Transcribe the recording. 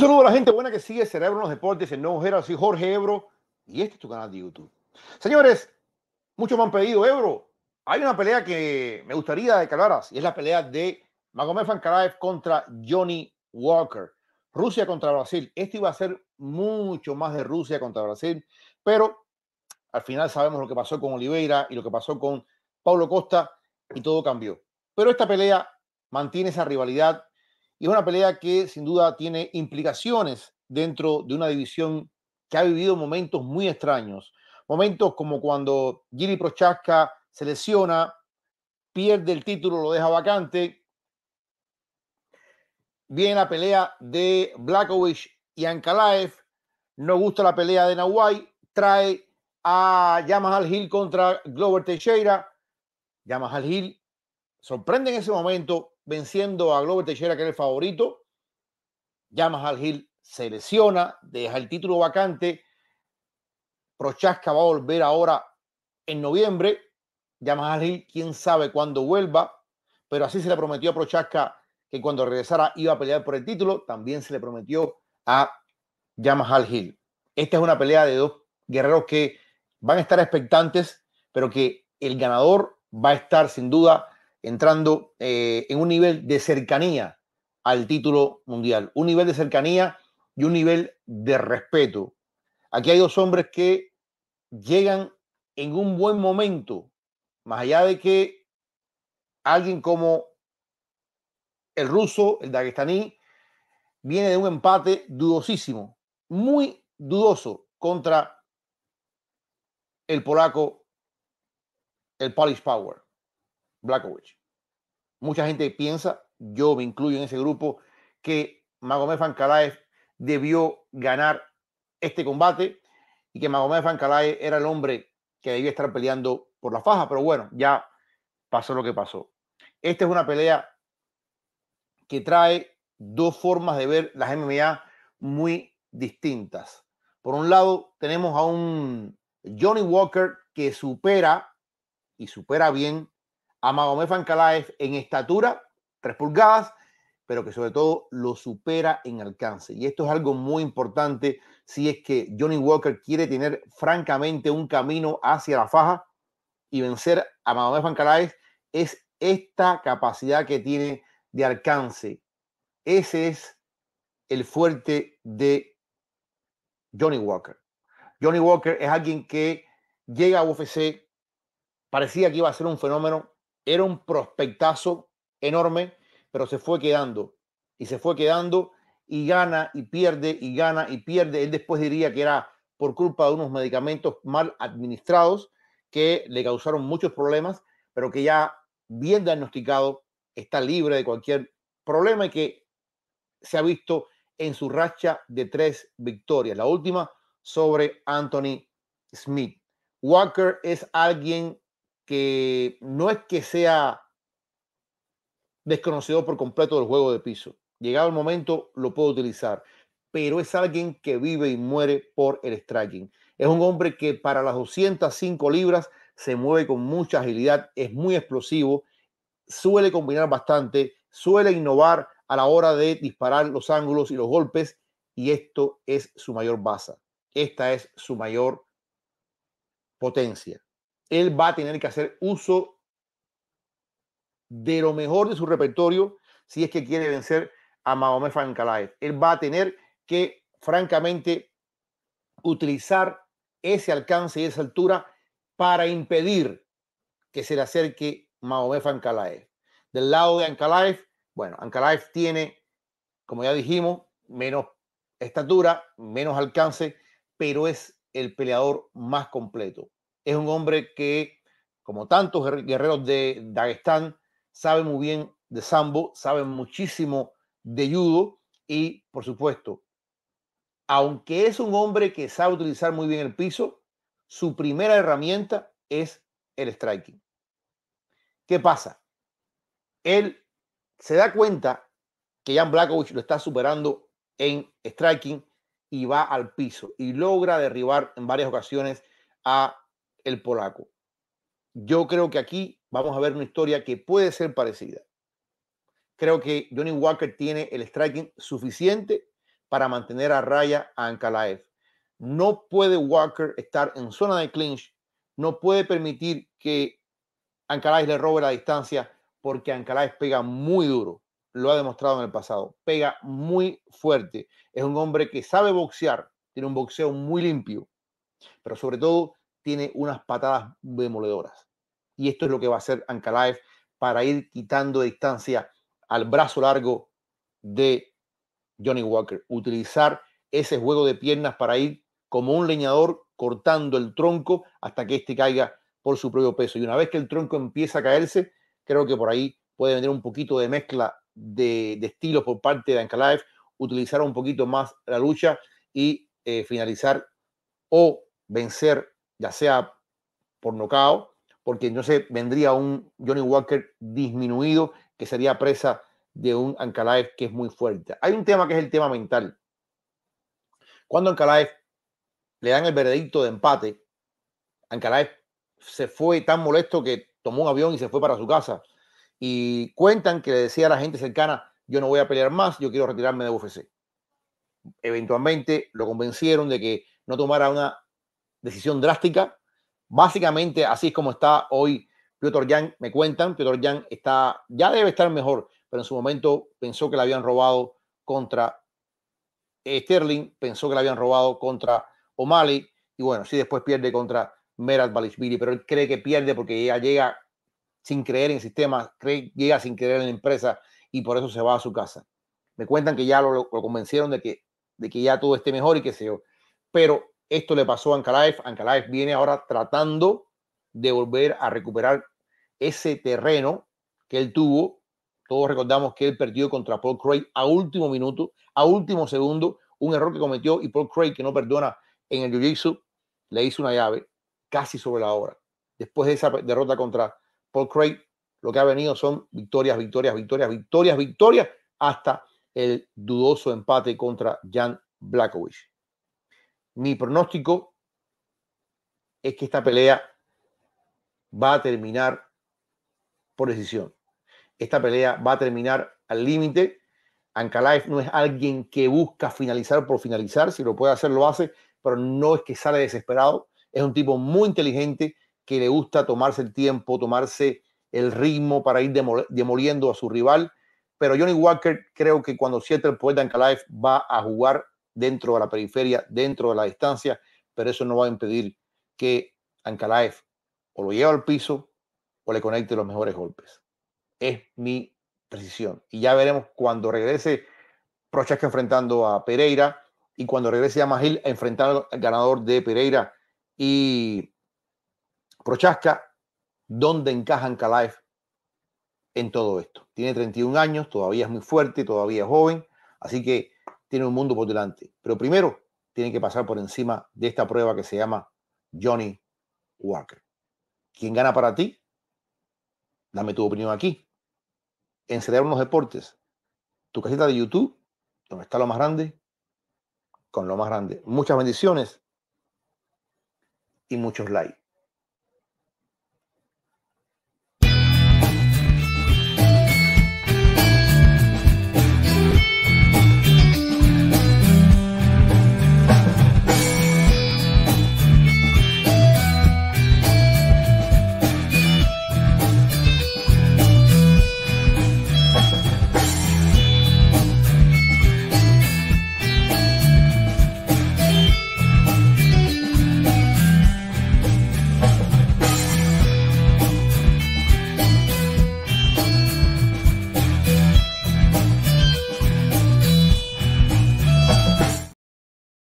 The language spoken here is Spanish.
saludo a la gente buena que sigue Cerebro en los Deportes en nuevo y Soy Jorge Ebro y este es tu canal de YouTube. Señores, muchos me han pedido, Ebro, hay una pelea que me gustaría de y es la pelea de Magomed Fankaraev contra Johnny Walker. Rusia contra Brasil. Esto iba a ser mucho más de Rusia contra Brasil, pero al final sabemos lo que pasó con Oliveira y lo que pasó con Pablo Costa y todo cambió. Pero esta pelea mantiene esa rivalidad y es una pelea que sin duda tiene implicaciones dentro de una división que ha vivido momentos muy extraños. Momentos como cuando Giri Prochaska se lesiona, pierde el título, lo deja vacante. Viene la pelea de Blackovich y Ankalaev. No gusta la pelea de Nahuay. Trae a Yamahal Hill contra Glover Teixeira. Yamahal Hill sorprende en ese momento, venciendo a Glover Teixeira, que era el favorito. Yamahal Gil se lesiona, deja el título vacante. Prochaska va a volver ahora en noviembre. Yamaha Gil quién sabe cuándo vuelva, pero así se le prometió a Prochaska que cuando regresara iba a pelear por el título. También se le prometió a Yamahal Gil, Esta es una pelea de dos guerreros que van a estar expectantes, pero que el ganador va a estar sin duda entrando eh, en un nivel de cercanía al título mundial, un nivel de cercanía y un nivel de respeto. Aquí hay dos hombres que llegan en un buen momento, más allá de que alguien como el ruso, el daguestaní, viene de un empate dudosísimo, muy dudoso contra el polaco, el Polish Power. Blackovich. Mucha gente piensa, yo me incluyo en ese grupo, que Magomed Fankalaev debió ganar este combate y que Magomed Fankalaev era el hombre que debía estar peleando por la faja, pero bueno, ya pasó lo que pasó. Esta es una pelea que trae dos formas de ver las MMA muy distintas. Por un lado, tenemos a un Johnny Walker que supera y supera bien a Mahomet en estatura, tres pulgadas, pero que sobre todo lo supera en alcance. Y esto es algo muy importante si es que Johnny Walker quiere tener francamente un camino hacia la faja y vencer a Mahomet Fankalaev es esta capacidad que tiene de alcance. Ese es el fuerte de Johnny Walker. Johnny Walker es alguien que llega a UFC, parecía que iba a ser un fenómeno, era un prospectazo enorme, pero se fue quedando y se fue quedando y gana y pierde y gana y pierde. Él después diría que era por culpa de unos medicamentos mal administrados que le causaron muchos problemas, pero que ya bien diagnosticado está libre de cualquier problema y que se ha visto en su racha de tres victorias, la última sobre Anthony Smith. Walker es alguien que no es que sea desconocido por completo del juego de piso. Llegado el momento, lo puedo utilizar, pero es alguien que vive y muere por el striking. Es un hombre que para las 205 libras se mueve con mucha agilidad, es muy explosivo, suele combinar bastante, suele innovar a la hora de disparar los ángulos y los golpes, y esto es su mayor baza. Esta es su mayor potencia él va a tener que hacer uso de lo mejor de su repertorio si es que quiere vencer a Mahomet Fankalaev. Él va a tener que, francamente, utilizar ese alcance y esa altura para impedir que se le acerque Mahomet Fankalaev. Del lado de Ancalaev, bueno, Ankalaev tiene, como ya dijimos, menos estatura, menos alcance, pero es el peleador más completo es un hombre que, como tantos guerreros de Dagestán, sabe muy bien de sambo, sabe muchísimo de judo y, por supuesto, aunque es un hombre que sabe utilizar muy bien el piso, su primera herramienta es el striking. ¿Qué pasa? Él se da cuenta que Jan Blackovich lo está superando en striking y va al piso y logra derribar en varias ocasiones a el polaco. Yo creo que aquí vamos a ver una historia que puede ser parecida. Creo que Johnny Walker tiene el striking suficiente para mantener a raya a Ankalaev. No puede Walker estar en zona de clinch, no puede permitir que Ankalaev le robe la distancia porque Ankalaev pega muy duro, lo ha demostrado en el pasado, pega muy fuerte, es un hombre que sabe boxear, tiene un boxeo muy limpio, pero sobre todo tiene unas patadas demoledoras. Y esto es lo que va a hacer Ankalaev para ir quitando distancia al brazo largo de Johnny Walker. Utilizar ese juego de piernas para ir como un leñador cortando el tronco hasta que éste caiga por su propio peso. Y una vez que el tronco empieza a caerse, creo que por ahí puede venir un poquito de mezcla de, estilos por parte de Ankalaev, utilizar un poquito más la lucha y eh, finalizar o vencer ya sea por nocao, porque entonces vendría un Johnny Walker disminuido que sería presa de un Ankalaev que es muy fuerte. Hay un tema que es el tema mental. Cuando Ankalaev le dan el veredicto de empate, Ankalaev se fue tan molesto que tomó un avión y se fue para su casa. Y cuentan que le decía a la gente cercana, yo no voy a pelear más, yo quiero retirarme de UFC. Eventualmente lo convencieron de que no tomara una decisión drástica. Básicamente, así es como está hoy Piotr Jan, me cuentan, Piotr Jan está, ya debe estar mejor, pero en su momento pensó que la habían robado contra Sterling, pensó que la habían robado contra O'Malley, y bueno, sí, después pierde contra Merat Balishvili, pero él cree que pierde porque ella llega sin creer en el sistema, cree, llega sin creer en la empresa, y por eso se va a su casa. Me cuentan que ya lo, convencieron de que, de que ya todo esté mejor y que se yo. Pero esto le pasó a Ankalaev. Ankalaev viene ahora tratando de volver a recuperar ese terreno que él tuvo. Todos recordamos que él perdió contra Paul Craig a último minuto, a último segundo, un error que cometió y Paul Craig, que no perdona en el Jiu-Jitsu, le hizo una llave casi sobre la hora. Después de esa derrota contra Paul Craig, lo que ha venido son victorias, victorias, victorias, victorias, victorias, hasta el dudoso empate contra Jan Blackovich mi pronóstico es que esta pelea va a terminar por decisión. Esta pelea va a terminar al límite. Ankalaev no es alguien que busca finalizar por finalizar. Si lo puede hacer, lo hace, pero no es que sale desesperado. Es un tipo muy inteligente que le gusta tomarse el tiempo, tomarse el ritmo para ir demoliendo a su rival. Pero Johnny Walker creo que cuando siente el poder de va a jugar dentro de la periferia, dentro de la distancia, pero eso no va a impedir que Ankalaev o lo lleve al piso o le conecte los mejores golpes. Es mi precisión. Y ya veremos cuando regrese Prochaska enfrentando a Pereira y cuando regrese a Magil a enfrentar al ganador de Pereira y Prochaska, ¿dónde encaja Ankalaev en todo esto? Tiene 31 años, todavía es muy fuerte, todavía es joven, así que tiene un mundo por delante. Pero primero tiene que pasar por encima de esta prueba que se llama Johnny Walker. ¿Quién gana para ti? Dame tu opinión aquí. En unos Deportes, tu casita de YouTube, donde está lo más grande, con lo más grande. Muchas bendiciones y muchos likes.